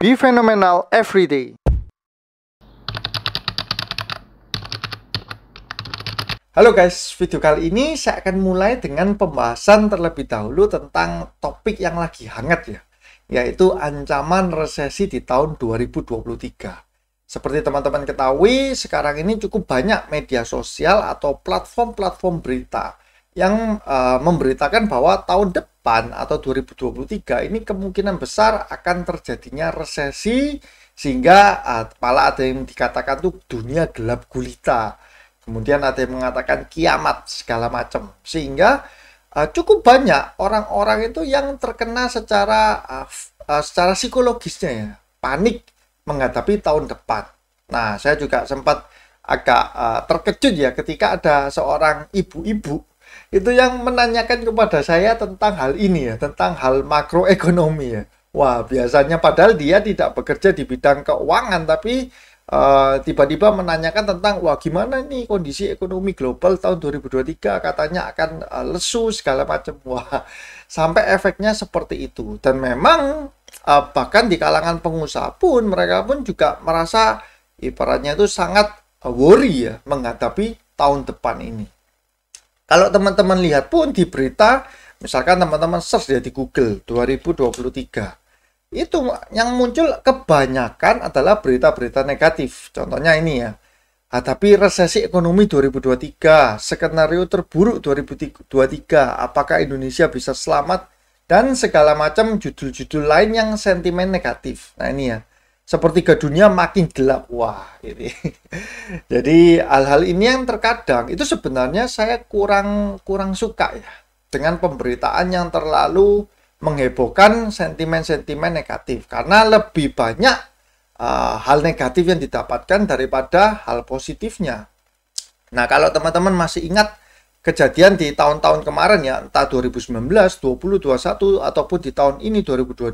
Be phenomenal every day. Halo guys, video kali ini saya akan mulai dengan pembahasan terlebih dahulu tentang topik yang lagi hangat ya, yaitu ancaman resesi di tahun 2023. Seperti teman-teman ketahui, sekarang ini cukup banyak media sosial atau platform-platform berita yang uh, memberitakan bahwa tahun depan depan atau 2023 ini kemungkinan besar akan terjadinya resesi sehingga ah, malah ada yang dikatakan tuh dunia gelap gulita. Kemudian ada yang mengatakan kiamat segala macam. Sehingga uh, cukup banyak orang-orang itu yang terkena secara uh, uh, secara psikologisnya ya, panik menghadapi tahun depan. Nah, saya juga sempat agak uh, terkejut ya ketika ada seorang ibu-ibu itu yang menanyakan kepada saya tentang hal ini ya, tentang hal makroekonomi ya. Wah, biasanya padahal dia tidak bekerja di bidang keuangan tapi eh, tiba-tiba uh, tiba menanyakan tentang wah gimana nih kondisi ekonomi global tahun 2023 katanya akan uh, lesu segala macam wah sampai efeknya seperti itu dan memang uh, bahkan di kalangan pengusaha pun mereka pun juga merasa ibaratnya itu sangat worry ya menghadapi tahun depan ini kalau teman-teman lihat pun di berita, misalkan teman-teman search ya di Google 2023, itu yang muncul kebanyakan adalah berita-berita negatif. Contohnya ini ya, Tapi resesi ekonomi 2023, skenario terburuk 2023, apakah Indonesia bisa selamat, dan segala macam judul-judul lain yang sentimen negatif. Nah ini ya, sepertiga dunia makin gelap. Wah, ini. Jadi hal-hal ini yang terkadang itu sebenarnya saya kurang kurang suka ya dengan pemberitaan yang terlalu menghebohkan sentimen-sentimen negatif karena lebih banyak uh, hal negatif yang didapatkan daripada hal positifnya. Nah, kalau teman-teman masih ingat kejadian di tahun-tahun kemarin ya, entah 2019, 2021 ataupun di tahun ini 2022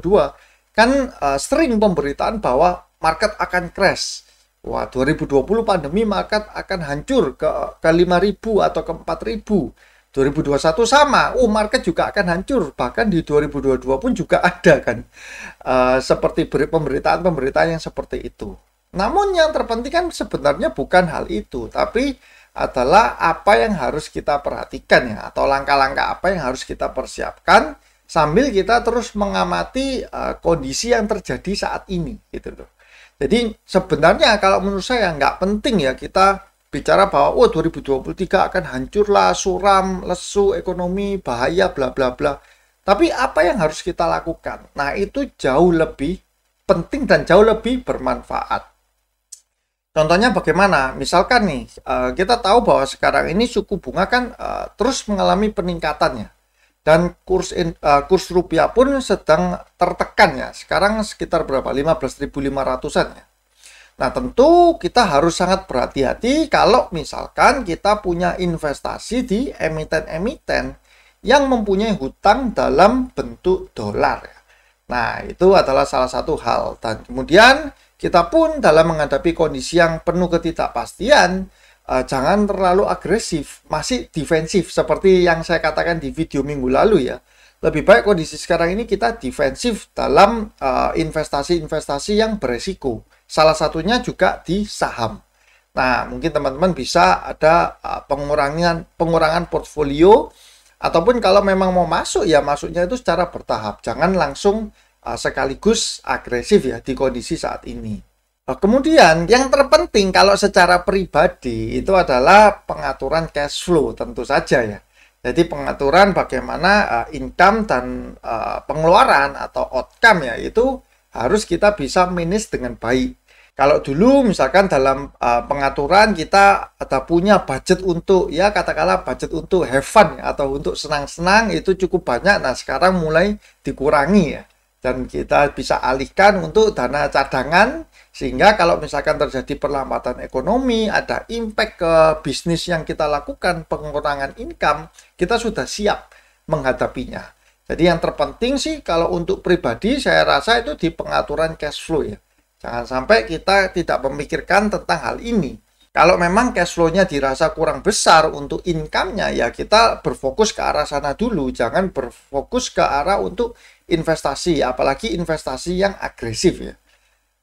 Kan uh, sering pemberitaan bahwa market akan crash. Wah, 2020 pandemi market akan hancur ke ke 5000 atau ke 4000. 2021 sama, oh market juga akan hancur. Bahkan di 2022 pun juga ada kan uh, seperti pemberitaan-pemberitaan yang seperti itu. Namun yang terpenting kan sebenarnya bukan hal itu, tapi adalah apa yang harus kita perhatikan ya atau langkah-langkah apa yang harus kita persiapkan sambil kita terus mengamati uh, kondisi yang terjadi saat ini gitu loh. Jadi sebenarnya kalau menurut saya nggak penting ya kita bicara bahwa oh 2023 akan hancurlah, suram, lesu, ekonomi, bahaya, bla bla bla. Tapi apa yang harus kita lakukan? Nah itu jauh lebih penting dan jauh lebih bermanfaat. Contohnya bagaimana? Misalkan nih, eh, kita tahu bahwa sekarang ini suku bunga kan eh, terus mengalami peningkatannya dan kurs in, uh, kurs rupiah pun sedang tertekan ya. Sekarang sekitar berapa? 15.500-an ya. Nah, tentu kita harus sangat berhati-hati kalau misalkan kita punya investasi di emiten-emiten yang mempunyai hutang dalam bentuk dolar. Ya. Nah, itu adalah salah satu hal. Dan kemudian kita pun dalam menghadapi kondisi yang penuh ketidakpastian, uh, jangan terlalu agresif, masih defensif seperti yang saya katakan di video minggu lalu ya. Lebih baik kondisi sekarang ini kita defensif dalam eh, investasi-investasi uh, yang beresiko. Salah satunya juga di saham. Nah, mungkin teman-teman bisa ada eh, pengurangan pengurangan portfolio ataupun kalau memang mau masuk ya masuknya itu secara bertahap. Jangan langsung sekaligus agresif ya di kondisi saat ini. Nah, kemudian yang terpenting kalau secara pribadi itu adalah pengaturan cash flow tentu saja ya. Jadi pengaturan bagaimana eh, income dan eh, pengeluaran atau outcome ya itu harus kita bisa minus dengan baik. Kalau dulu misalkan dalam eh, pengaturan kita ada punya budget untuk ya katakanlah budget untuk have fun atau untuk senang-senang itu cukup banyak. Nah sekarang mulai dikurangi ya dan kita bisa alihkan untuk dana cadangan sehingga kalau misalkan terjadi perlambatan ekonomi, ada impact ke bisnis yang kita lakukan, pengurangan income, kita sudah siap menghadapinya. Jadi yang terpenting sih kalau untuk pribadi saya rasa itu di pengaturan cash flow ya. Jangan sampai kita tidak memikirkan tentang hal ini. Kalau memang cash flow-nya dirasa kurang besar untuk income-nya, ya kita berfokus ke arah sana dulu. Jangan berfokus ke arah untuk investasi, apalagi investasi yang agresif ya.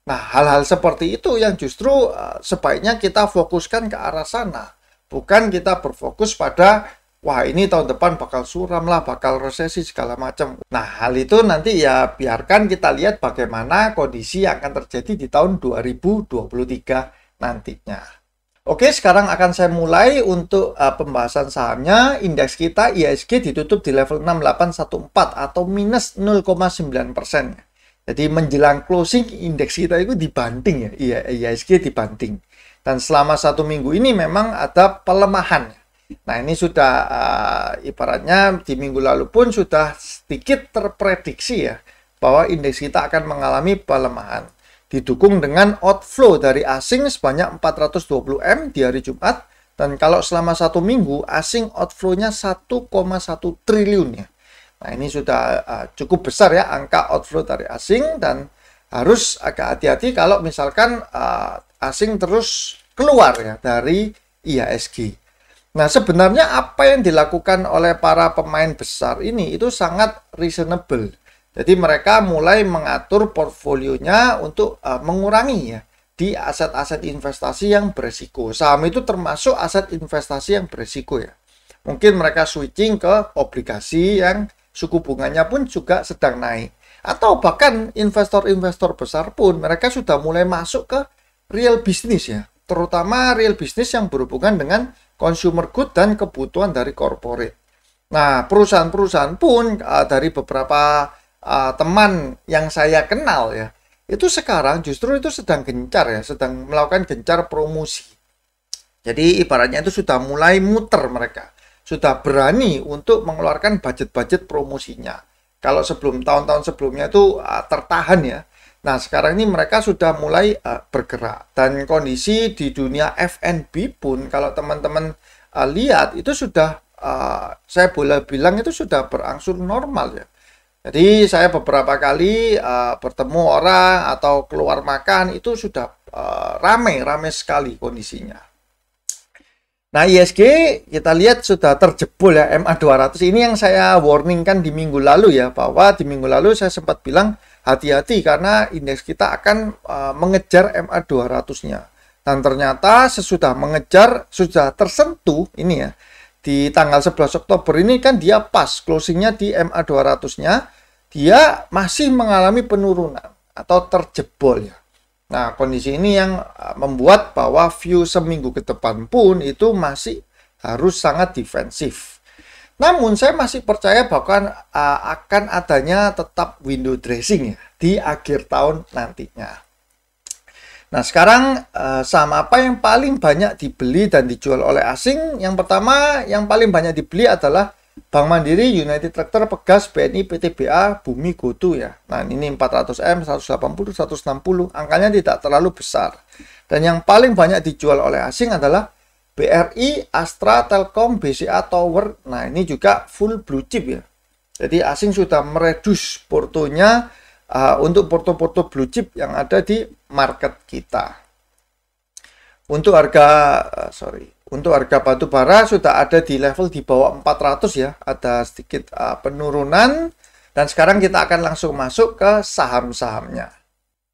Nah, hal-hal seperti itu yang justru eh, sebaiknya kita fokuskan ke arah sana, bukan kita berfokus pada wah ini tahun depan bakal suram lah, bakal resesi segala macam. Nah, hal itu nanti ya biarkan kita lihat bagaimana kondisi yang akan terjadi di tahun 2023 nantinya. Oke, sekarang akan saya mulai untuk uh, pembahasan sahamnya. Indeks kita IHSG ditutup di level 6814 atau minus 0,9 persen. Jadi menjelang closing indeks kita itu dibanting ya, IHSG dibanting. Dan selama satu minggu ini memang ada pelemahan. Nah ini sudah uh, ibaratnya di minggu lalu pun sudah sedikit terprediksi ya bahwa indeks kita akan mengalami pelemahan didukung dengan outflow dari asing sebanyak 420 M di hari Jumat dan kalau selama satu minggu asing outflow-nya 1,1 triliun ya. Nah ini sudah eh, cukup besar ya angka outflow dari asing dan harus agak hati-hati kalau misalkan eh, asing terus keluar ya dari IHSG. Nah sebenarnya apa yang dilakukan oleh para pemain besar ini itu sangat reasonable jadi mereka mulai mengatur portfolionya untuk uh, mengurangi ya di aset-aset investasi yang beresiko. Saham itu termasuk aset investasi yang beresiko ya. Mungkin mereka switching ke obligasi yang suku bunganya pun juga sedang naik. Atau bahkan investor-investor besar pun mereka sudah mulai masuk ke real business ya. Terutama real business yang berhubungan dengan consumer good dan kebutuhan dari corporate. Nah, perusahaan-perusahaan pun uh, dari beberapa uh, teman yang saya kenal ya itu sekarang justru itu sedang gencar ya sedang melakukan gencar promosi jadi ibaratnya itu sudah mulai muter mereka sudah berani untuk mengeluarkan budget-budget promosinya kalau sebelum tahun-tahun sebelumnya itu uh, tertahan ya Nah, sekarang ini mereka sudah mulai uh, bergerak dan kondisi di dunia F&B pun kalau teman-teman uh, lihat itu sudah uh, saya boleh bilang itu sudah berangsur normal ya. Jadi saya beberapa kali uh, bertemu orang atau keluar makan itu sudah uh, eh, ramai sekali kondisinya. Nah ISG kita lihat sudah terjebol ya MA200 ini yang saya warningkan di minggu lalu ya bahwa di minggu lalu saya sempat bilang hati-hati karena indeks kita akan uh, mengejar MA200-nya. Dan ternyata sesudah mengejar sudah tersentuh ini ya di tanggal 11 Oktober ini kan dia pas closingnya di MA 200-nya dia masih mengalami penurunan atau terjebol ya. Nah kondisi ini yang ah, membuat bahwa view seminggu ke depan pun itu masih harus sangat defensif. Namun saya masih percaya bahkan ah, akan adanya tetap window dressing ya di akhir tahun nantinya. Nah, sekarang eh, saham apa yang paling banyak dibeli dan dijual oleh asing? Yang pertama, yang paling banyak dibeli adalah Bank Mandiri, United Tractor, Pegas, BNI, PTBA, Bumi, Gotu ya. Nah, ini 400M, 180, 160, angkanya tidak terlalu besar. Dan yang paling banyak dijual oleh asing adalah BRI, Astra, Telkom, BCA, Tower. Nah, ini juga full blue chip ya. Jadi asing sudah meredus portonya uh, untuk porto-porto blue chip yang ada di market kita. Untuk harga uh, sorry, untuk harga batu bara sudah ada di level di bawah 400 ya, ada sedikit uh, penurunan dan sekarang kita akan langsung masuk ke saham-sahamnya.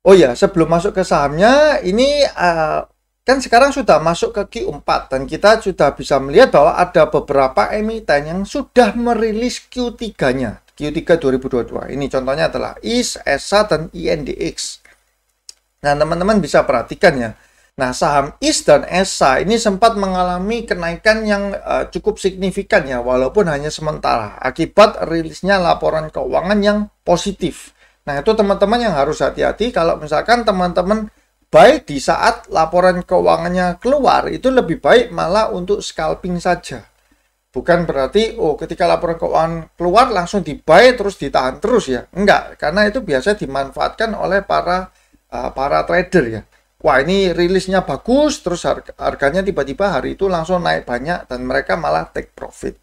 Oh ya, sebelum masuk ke sahamnya, ini uh, kan sekarang sudah masuk ke Q4 dan kita sudah bisa melihat bahwa ada beberapa emiten yang sudah merilis Q3-nya. Q3 2022. Ini contohnya adalah IS, ESA, dan INDX. Nah, teman-teman bisa perhatikan ya. Nah, saham IS dan ESA ini sempat mengalami kenaikan yang uh, cukup signifikan ya, walaupun hanya sementara, akibat rilisnya laporan keuangan yang positif. Nah, itu teman-teman yang harus hati-hati kalau misalkan teman-teman baik di saat laporan keuangannya keluar, itu lebih baik malah untuk scalping saja bukan berarti oh ketika laporan keuangan keluar langsung dibuy terus ditahan terus ya enggak karena itu biasa dimanfaatkan oleh para uh, para trader ya wah ini rilisnya bagus terus harganya tiba-tiba hari itu langsung naik banyak dan mereka malah take profit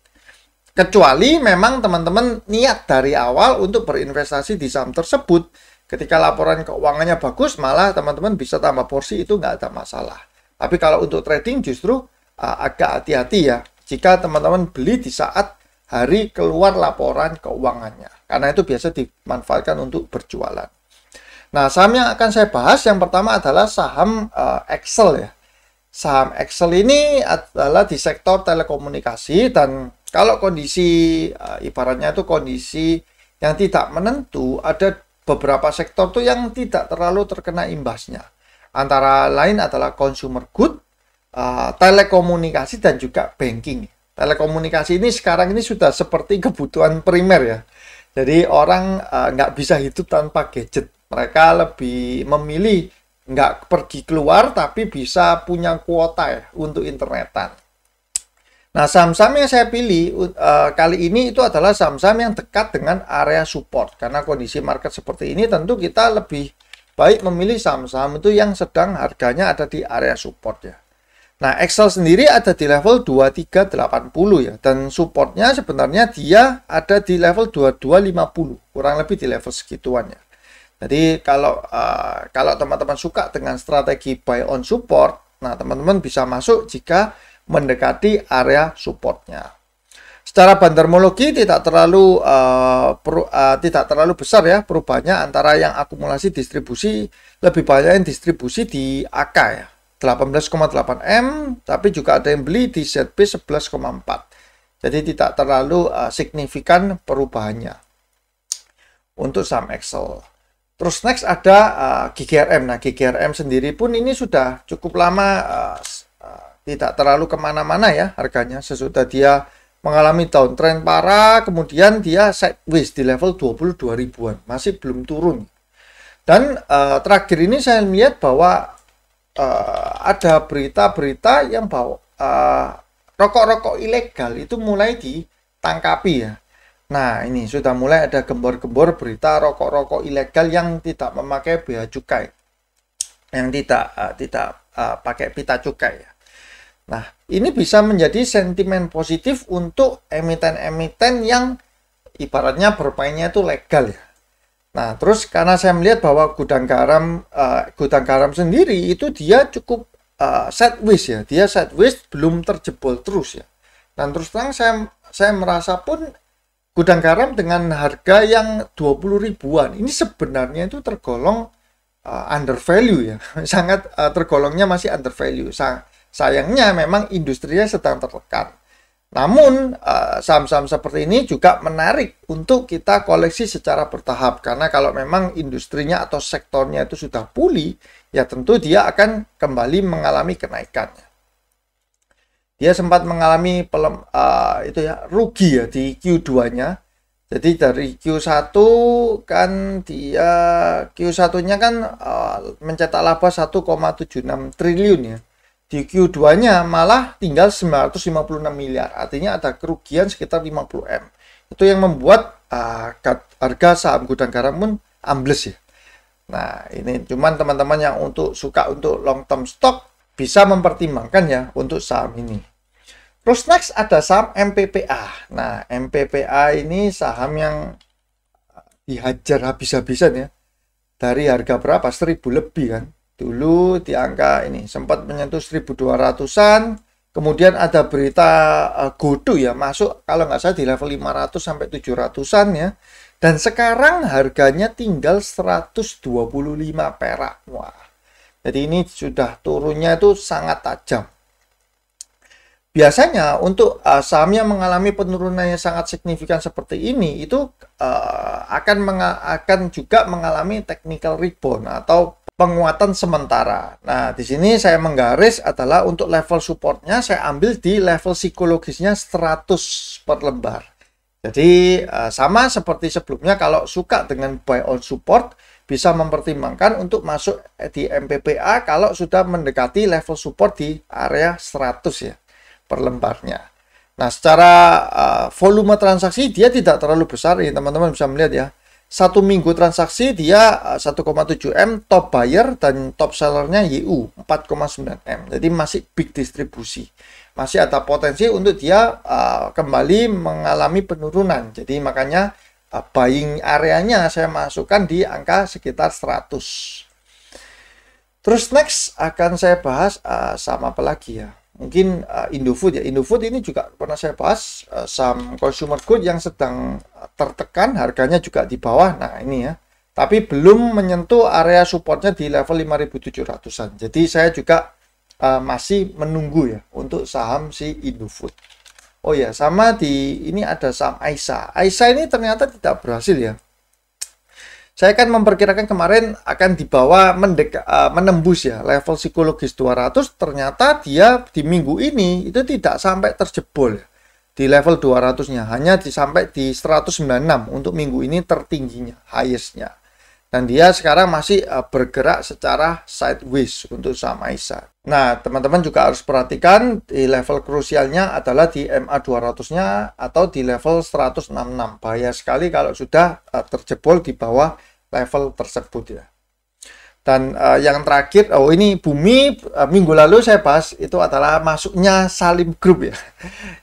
kecuali memang teman-teman niat dari awal untuk berinvestasi di saham tersebut ketika laporan keuangannya bagus malah teman-teman bisa tambah porsi itu nggak ada masalah tapi kalau untuk trading justru uh, agak hati-hati ya jika teman-teman beli di saat hari keluar laporan keuangannya. Karena itu biasa dimanfaatkan untuk berjualan. Nah, saham yang akan saya bahas yang pertama adalah saham uh, Excel ya. Saham Excel ini adalah di sektor telekomunikasi dan kalau kondisi uh, ibaratnya itu kondisi yang tidak menentu, ada beberapa sektor tuh yang tidak terlalu terkena imbasnya. Antara lain adalah consumer good, uh, telekomunikasi dan juga banking. Telekomunikasi ini sekarang ini sudah seperti kebutuhan primer ya. Jadi orang uh, nggak bisa hidup tanpa gadget. Mereka lebih memilih nggak pergi keluar tapi bisa punya kuota ya untuk internetan. Nah saham-saham yang saya pilih uh, kali ini itu adalah saham-saham yang dekat dengan area support. Karena kondisi market seperti ini tentu kita lebih baik memilih saham-saham itu yang sedang harganya ada di area support ya. Nah, Excel sendiri ada di level 2380 ya dan supportnya sebenarnya dia ada di level 2250, kurang lebih di level segituan ya. Jadi kalau uh, kalau teman-teman suka dengan strategi buy on support, nah teman-teman bisa masuk jika mendekati area supportnya. Secara bandarmologi tidak terlalu uh, eh, per, uh, eh, tidak terlalu besar ya perubahannya antara yang akumulasi distribusi lebih banyak yang distribusi di AK ya 18,8 M, tapi juga ada yang beli di ZB 11,4. Jadi tidak terlalu uh, signifikan perubahannya untuk saham Excel. Terus next ada uh, eh, GGRM. Nah, GGRM sendiri pun ini sudah cukup lama uh, uh, tidak terlalu kemana-mana ya harganya. Sesudah dia mengalami downtrend parah, kemudian dia sideways di level 22 ribuan. Masih belum turun. Dan uh, terakhir ini saya melihat bahwa uh, ada berita-berita yang bawa uh, rokok-rokok ilegal itu mulai ditangkapi ya. Nah, ini sudah mulai ada gembor-gembor berita rokok-rokok ilegal yang tidak memakai bea cukai. Yang tidak uh, tidak uh, pakai pita cukai ya. Nah, ini bisa menjadi sentimen positif untuk emiten-emiten yang ibaratnya bermainnya itu legal ya. Nah, terus karena saya melihat bahwa gudang garam uh, gudang garam sendiri itu dia cukup uh, eh, sideways ya. Dia sideways belum terjebol terus ya. Dan terus terang saya saya merasa pun gudang garam dengan harga yang 20 ribuan ini sebenarnya itu tergolong uh, under value ya. Sangat uh, tergolongnya masih under value. Sa sayangnya memang industrinya sedang tertekan. Namun eh, saham-saham seperti ini juga menarik untuk kita koleksi secara bertahap karena kalau memang industrinya atau sektornya itu sudah pulih, ya tentu dia akan kembali mengalami kenaikan. Dia sempat mengalami pelem, uh, itu ya rugi ya di Q2-nya. Jadi dari Q1 kan dia Q1-nya kan uh, mencetak laba 1,76 triliun ya di Q2-nya malah tinggal 956 miliar. Artinya ada kerugian sekitar 50 M. Itu yang membuat uh, harga saham gudang garam pun ambles ya. Nah, ini cuman teman-teman yang untuk suka untuk long term stock bisa mempertimbangkan ya untuk saham ini. Terus next ada saham MPPA. Nah, MPPA ini saham yang ah, dihajar habis-habisan ya. Dari harga berapa? 1000 lebih kan dulu di angka ini sempat menyentuh 1200-an kemudian ada berita uh, Godo ya masuk kalau nggak salah di level 500 sampai 700-an ya dan sekarang harganya tinggal 125 perak wah jadi ini sudah turunnya itu sangat tajam biasanya untuk uh, saham yang mengalami penurunannya sangat signifikan seperti ini itu uh, akan akan juga mengalami technical rebound atau penguatan sementara. Nah, di sini saya menggaris adalah untuk level supportnya saya ambil di level psikologisnya 100 per lembar. Jadi eh, sama seperti sebelumnya kalau suka dengan buy on support bisa mempertimbangkan untuk masuk di MPPA kalau sudah mendekati level support di area 100 ya per lembarnya. Nah, secara eh, volume transaksi dia tidak terlalu besar ini teman-teman bisa melihat ya satu minggu transaksi dia 1,7 eh, m top buyer dan top sellernya YU 4,9 m jadi masih big distribusi masih ada potensi untuk dia uh, kembali mengalami penurunan jadi makanya uh, buying areanya saya masukkan di angka sekitar 100 terus next akan saya bahas uh, sama apa lagi ya mungkin uh, Indofood ya Indofood ini juga pernah saya bahas uh, saham consumer good yang sedang tertekan harganya juga di bawah nah ini ya tapi belum menyentuh area supportnya di level 5700-an jadi saya juga uh, masih menunggu ya untuk saham si Indofood oh ya sama di ini ada saham Aisa Aisa ini ternyata tidak berhasil ya saya kan memperkirakan kemarin akan dibawa mendek, uh, menembus ya level psikologis 200, ternyata dia di minggu ini itu tidak sampai terjebol ya. Di level 200-nya, hanya di, sampai di 196 untuk minggu ini tertingginya, highestnya. nya dan dia sekarang masih uh, bergerak secara sideways untuk saham AISA. Nah, teman-teman juga harus perhatikan di level krusialnya adalah di MA 200-nya atau di level 166. Bahaya sekali kalau sudah uh, terjebol di bawah level tersebut ya. Dan uh, yang terakhir, oh ini Bumi, uh, minggu lalu saya bahas itu adalah masuknya Salim Group ya.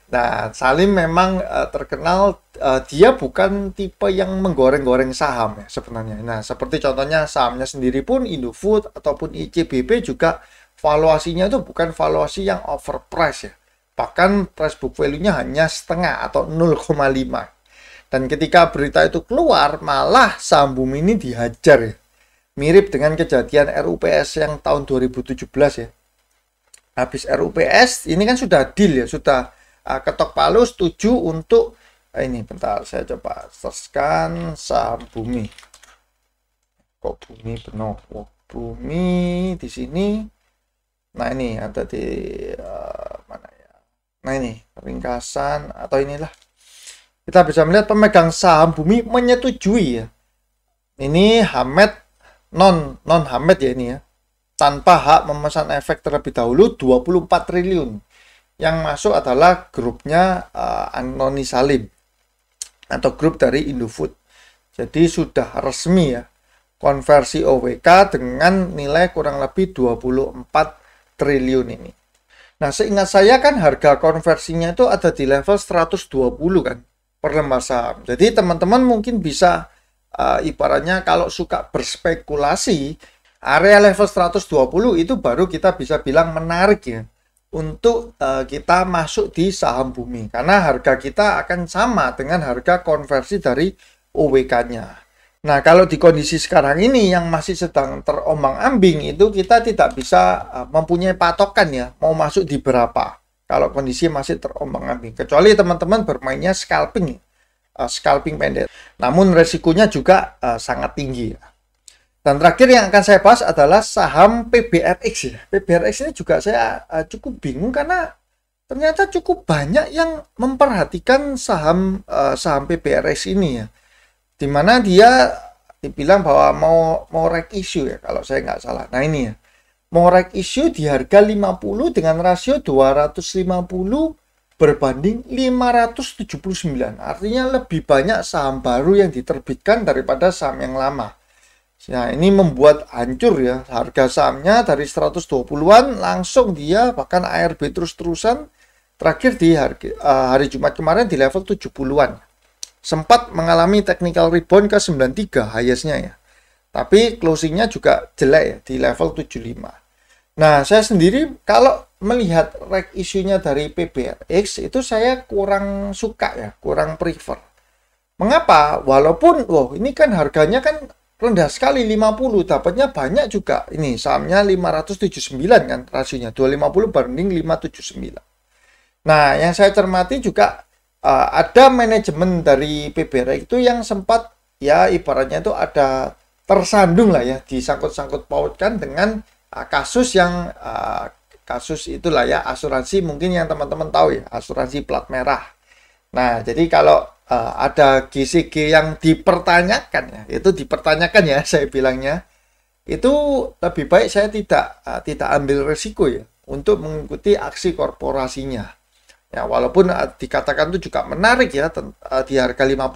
Nah, Salim memang uh, terkenal, uh, dia bukan tipe yang menggoreng-goreng saham ya sebenarnya. Nah, seperti contohnya sahamnya sendiri pun Indofood ataupun ICBP juga valuasinya itu bukan valuasi yang overpriced ya. Bahkan price book value-nya hanya setengah atau 0,5. Dan ketika berita itu keluar, malah saham Bumi ini dihajar ya mirip dengan kejadian RUPS yang tahun 2017 ya. Habis RUPS ini kan sudah deal ya, sudah uh, ketok palu setuju untuk uh, ini bentar saya coba searchkan saham bumi. Kok bumi penuh? Oh, bumi di sini. Nah ini ada di uh, mana ya? Nah ini ringkasan atau inilah kita bisa melihat pemegang saham bumi menyetujui ya. Ini Hamed non non Hamed ya ini ya tanpa hak memesan efek terlebih dahulu 24 triliun yang masuk adalah grupnya uh, eh, Anoni Salim atau grup dari Indofood jadi sudah resmi ya konversi OWK dengan nilai kurang lebih 24 triliun ini nah seingat saya kan harga konversinya itu ada di level 120 kan per lembar saham jadi teman-teman mungkin bisa uh, ibaratnya kalau suka berspekulasi area level 120 itu baru kita bisa bilang menarik ya untuk uh, kita masuk di saham bumi karena harga kita akan sama dengan harga konversi dari OWK-nya. Nah, kalau di kondisi sekarang ini yang masih sedang terombang-ambing itu kita tidak bisa eh, mempunyai patokan ya mau masuk di berapa. Kalau kondisi masih terombang-ambing kecuali teman-teman bermainnya scalping ya. Eh, scalping pendek. Namun resikonya juga eh, sangat tinggi. Dan terakhir yang akan saya bahas adalah saham PBRX. Ya. PBRX ini juga saya eh, cukup bingung karena ternyata cukup banyak yang memperhatikan saham uh, saham PBRX ini ya. Dimana dia dibilang bahwa mau mau rek issue ya kalau saya nggak salah. Nah ini ya. Mau rek issue di harga 50 dengan rasio 250 berbanding 579. Artinya lebih banyak saham baru yang diterbitkan daripada saham yang lama. Nah, ini membuat hancur ya harga sahamnya dari 120-an langsung dia bahkan ARB terus-terusan terakhir di hari, eh, hari Jumat kemarin di level 70-an. Sempat mengalami technical rebound ke 93 highestnya ya. Tapi closingnya juga jelek ya di level 75. Nah, saya sendiri kalau melihat rek isunya dari PBRX itu saya kurang suka ya, kurang prefer. Mengapa? Walaupun wah ini kan harganya kan rendah sekali 50, dapatnya banyak juga. Ini sahamnya 579 kan rasionya, 250 banding 579. Nah, yang saya cermati juga uh, ada manajemen dari PBRX itu yang sempat ya ibaratnya itu ada tersandung lah ya, disangkut-sangkut pautkan dengan Ah, kasus yang uh, kasus itulah ya asuransi mungkin yang teman-teman tahu ya asuransi plat merah. Nah jadi kalau uh, ada GCG yang dipertanyakan ya itu dipertanyakan ya saya bilangnya itu lebih baik saya tidak uh, tidak ambil resiko ya untuk mengikuti aksi korporasinya. Ya walaupun uh, dikatakan itu juga menarik ya uh, di harga 50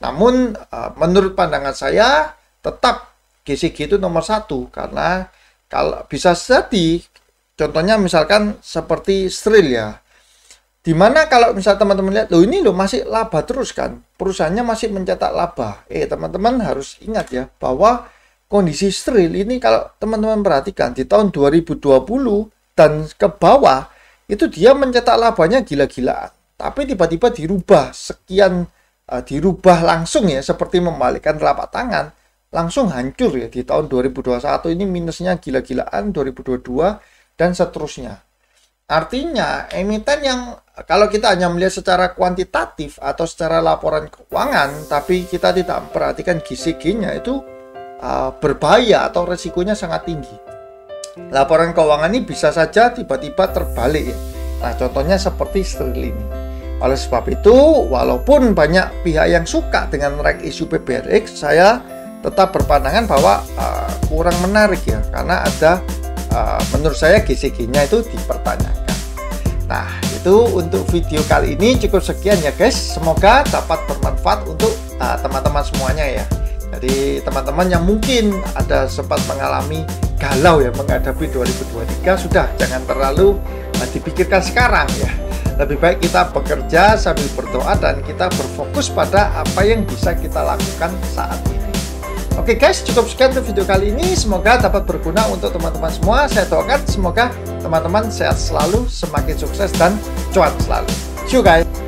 namun uh, menurut pandangan saya tetap GCG itu nomor satu karena kalau bisa jadi, contohnya misalkan seperti Stril ya. Dimana kalau misal teman-teman lihat, loh ini loh masih laba terus kan. Perusahaannya masih mencetak laba. Eh teman-teman harus ingat ya, bahwa kondisi Stril ini kalau teman-teman perhatikan di tahun 2020 dan ke bawah, itu dia mencetak labanya gila-gilaan. Tapi tiba-tiba dirubah sekian, uh, dirubah langsung ya, seperti membalikkan telapak tangan langsung hancur ya di tahun 2021 ini minusnya gila-gilaan 2022 dan seterusnya. Artinya emiten yang kalau kita hanya melihat secara kuantitatif atau secara laporan keuangan tapi kita tidak memperhatikan GCG-nya itu uh, berbahaya atau resikonya sangat tinggi. Laporan keuangan ini bisa saja tiba-tiba terbalik ya. Nah, contohnya seperti Sterling ini. Oleh sebab itu, walaupun banyak pihak yang suka dengan rek isu PBRX, saya tetap berpandangan bahwa uh, kurang menarik ya karena ada uh, menurut saya GCG-nya itu dipertanyakan. Nah, itu untuk video kali ini cukup sekian ya guys. Semoga dapat bermanfaat untuk eh, teman-teman uh, semuanya ya. Jadi teman-teman yang mungkin ada sempat mengalami galau ya menghadapi 2023 sudah jangan terlalu uh, dipikirkan sekarang ya. Lebih baik kita bekerja sambil berdoa dan kita berfokus pada apa yang bisa kita lakukan saat ini. Oke guys, cukup sekian untuk video kali ini. Semoga dapat berguna untuk teman-teman semua. Saya doakan semoga teman-teman sehat selalu, semakin sukses dan cuan selalu. See you guys.